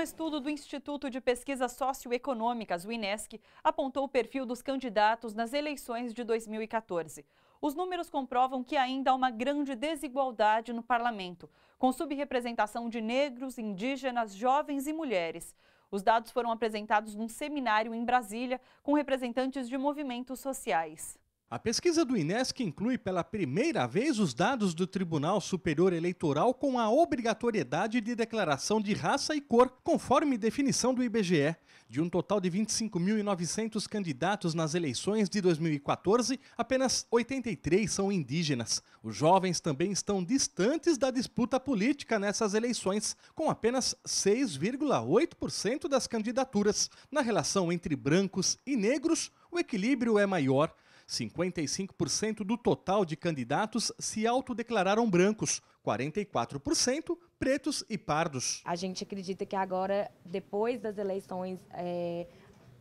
Um estudo do Instituto de Pesquisas Socioeconômicas, o INESC, apontou o perfil dos candidatos nas eleições de 2014. Os números comprovam que ainda há uma grande desigualdade no parlamento, com subrepresentação de negros, indígenas, jovens e mulheres. Os dados foram apresentados num seminário em Brasília com representantes de movimentos sociais. A pesquisa do INESC inclui pela primeira vez os dados do Tribunal Superior Eleitoral com a obrigatoriedade de declaração de raça e cor, conforme definição do IBGE. De um total de 25.900 candidatos nas eleições de 2014, apenas 83 são indígenas. Os jovens também estão distantes da disputa política nessas eleições, com apenas 6,8% das candidaturas. Na relação entre brancos e negros, o equilíbrio é maior. 55% do total de candidatos se autodeclararam brancos, 44% pretos e pardos. A gente acredita que agora, depois das eleições, é...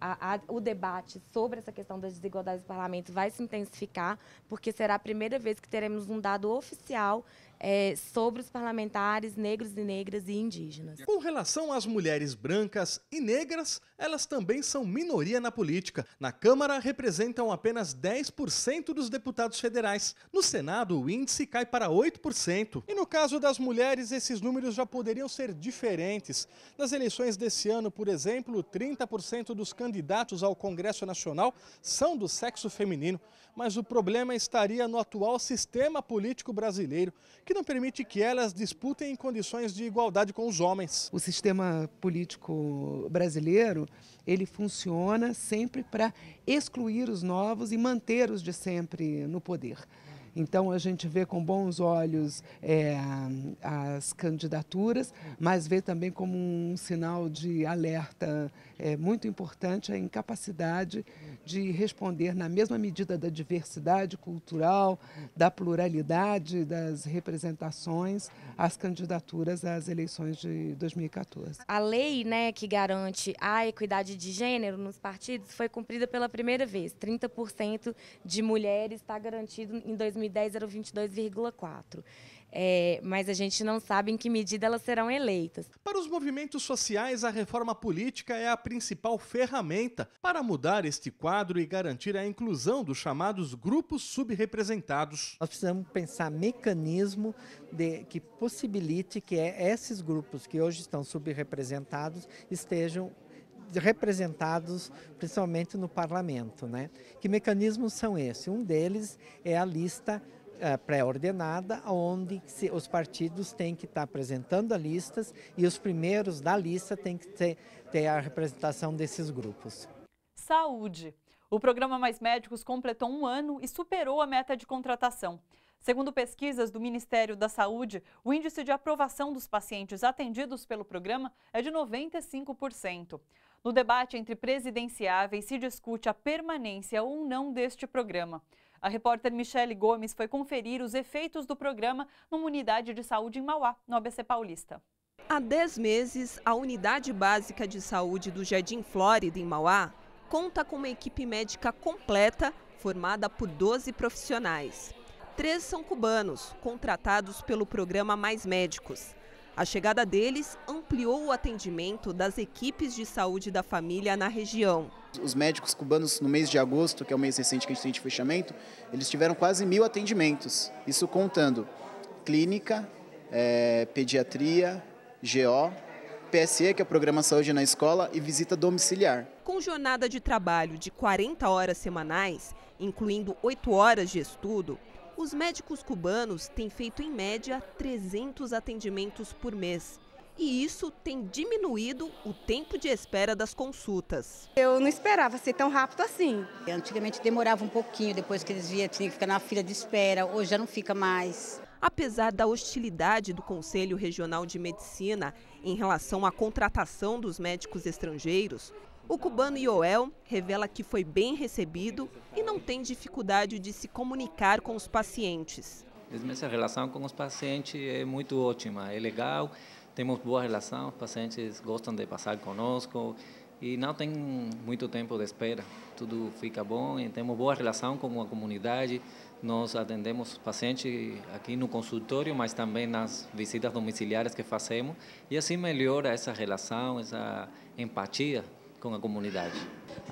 A, a, o debate sobre essa questão das desigualdades do parlamento vai se intensificar, porque será a primeira vez que teremos um dado oficial é, sobre os parlamentares negros e negras e indígenas. Com relação às mulheres brancas e negras, elas também são minoria na política. Na Câmara, representam apenas 10% dos deputados federais. No Senado, o índice cai para 8%. E no caso das mulheres, esses números já poderiam ser diferentes. Nas eleições desse ano, por exemplo, 30% dos candidatos ao Congresso Nacional são do sexo feminino. Mas o problema estaria no atual sistema político brasileiro, que não permite que elas disputem em condições de igualdade com os homens. O sistema político brasileiro, ele funciona sempre para excluir os novos e manter os de sempre no poder. Então, a gente vê com bons olhos é, as candidaturas, mas vê também como um sinal de alerta é, muito importante a incapacidade de responder na mesma medida da diversidade cultural, da pluralidade das representações, às candidaturas às eleições de 2014. A lei né, que garante a equidade de gênero nos partidos foi cumprida pela primeira vez. 30% de mulheres está garantido em 2014. 2010 eram 22,4%. É, mas a gente não sabe em que medida elas serão eleitas. Para os movimentos sociais, a reforma política é a principal ferramenta para mudar este quadro e garantir a inclusão dos chamados grupos subrepresentados. Nós precisamos pensar mecanismo de, que possibilite que esses grupos que hoje estão subrepresentados estejam representados principalmente no parlamento. Né? Que mecanismos são esses? Um deles é a lista eh, pré-ordenada, onde os partidos têm que estar apresentando as listas e os primeiros da lista têm que ter a representação desses grupos. Saúde. O programa Mais Médicos completou um ano e superou a meta de contratação. Segundo pesquisas do Ministério da Saúde, o índice de aprovação dos pacientes atendidos pelo programa é de 95%. No debate entre presidenciáveis se discute a permanência ou não deste programa. A repórter Michele Gomes foi conferir os efeitos do programa numa unidade de saúde em Mauá, no ABC Paulista. Há 10 meses, a Unidade Básica de Saúde do Jardim Flórida, em Mauá, conta com uma equipe médica completa, formada por 12 profissionais. Três são cubanos, contratados pelo programa Mais Médicos. A chegada deles ampliou o atendimento das equipes de saúde da família na região. Os médicos cubanos, no mês de agosto, que é o mês recente que a gente tem de fechamento, eles tiveram quase mil atendimentos, isso contando clínica, é, pediatria, GO, PSE, que é o Programa Saúde na Escola, e visita domiciliar. Com jornada de trabalho de 40 horas semanais, incluindo 8 horas de estudo, os médicos cubanos têm feito, em média, 300 atendimentos por mês. E isso tem diminuído o tempo de espera das consultas. Eu não esperava ser tão rápido assim. Antigamente demorava um pouquinho, depois que eles via tinha que ficar na fila de espera, hoje já não fica mais. Apesar da hostilidade do Conselho Regional de Medicina em relação à contratação dos médicos estrangeiros, o cubano Ioel revela que foi bem recebido e não tem dificuldade de se comunicar com os pacientes. Essa relação com os pacientes é muito ótima, é legal, temos boa relação, os pacientes gostam de passar conosco e não tem muito tempo de espera, tudo fica bom e temos boa relação com a comunidade. Nós atendemos pacientes aqui no consultório, mas também nas visitas domiciliares que fazemos e assim melhora essa relação, essa empatia com a comunidade?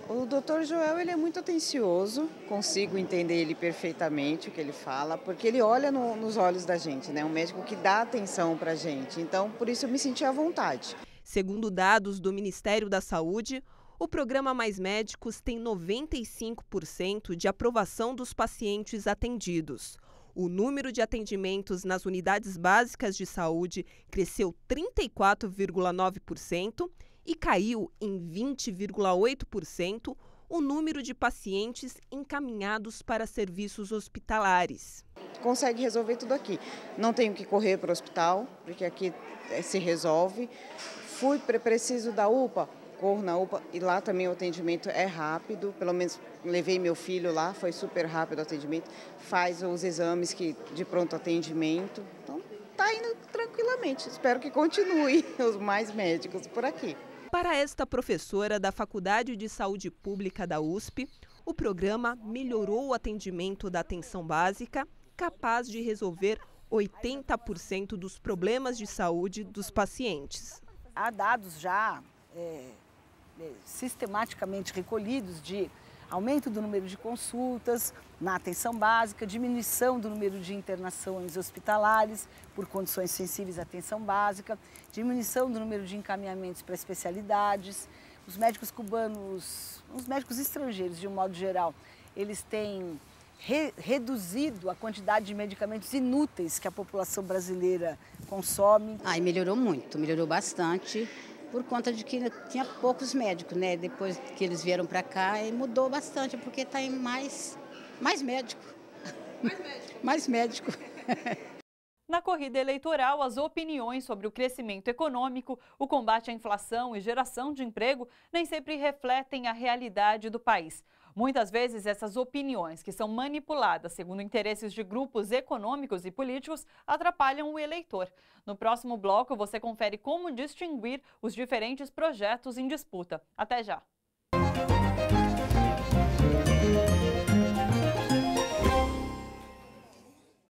O doutor Joel ele é muito atencioso, consigo entender ele perfeitamente o que ele fala, porque ele olha no, nos olhos da gente, né? Um médico que dá atenção para gente. Então, por isso eu me senti à vontade. Segundo dados do Ministério da Saúde, o programa Mais Médicos tem 95% de aprovação dos pacientes atendidos. O número de atendimentos nas unidades básicas de saúde cresceu 34,9% e caiu em 20,8% o número de pacientes encaminhados para serviços hospitalares. Consegue resolver tudo aqui. Não tenho que correr para o hospital, porque aqui eh, se resolve. Fui preciso da UPA, corro na UPA e lá também o atendimento é rápido, pelo menos levei meu filho lá, foi super rápido o atendimento, faz os exames que de pronto atendimento. Então está indo tranquilamente. Espero que continue os mais médicos por aqui. Para esta professora da Faculdade de Saúde Pública da USP, o programa melhorou o atendimento da atenção básica, capaz de resolver 80% dos problemas de saúde dos pacientes. Há dados já é, é sistematicamente recolhidos de aumento do número de consultas na atenção básica, diminuição do número de internações hospitalares por condições sensíveis à atenção básica, diminuição do número de encaminhamentos para especialidades. Os médicos cubanos, os médicos estrangeiros de um modo geral, eles têm re reduzido a quantidade de medicamentos inúteis que a população brasileira consome. Aí melhorou muito, melhorou bastante por conta de que tinha poucos médicos, né? Depois que eles vieram para cá, mudou bastante, porque está em mais, mais médico. Mais médico. mais médico. Na corrida eleitoral, as opiniões sobre o crescimento econômico, o combate à inflação e geração de emprego nem sempre refletem a realidade do país. Muitas vezes, essas opiniões, que são manipuladas segundo interesses de grupos econômicos e políticos, atrapalham o eleitor. No próximo bloco, você confere como distinguir os diferentes projetos em disputa. Até já!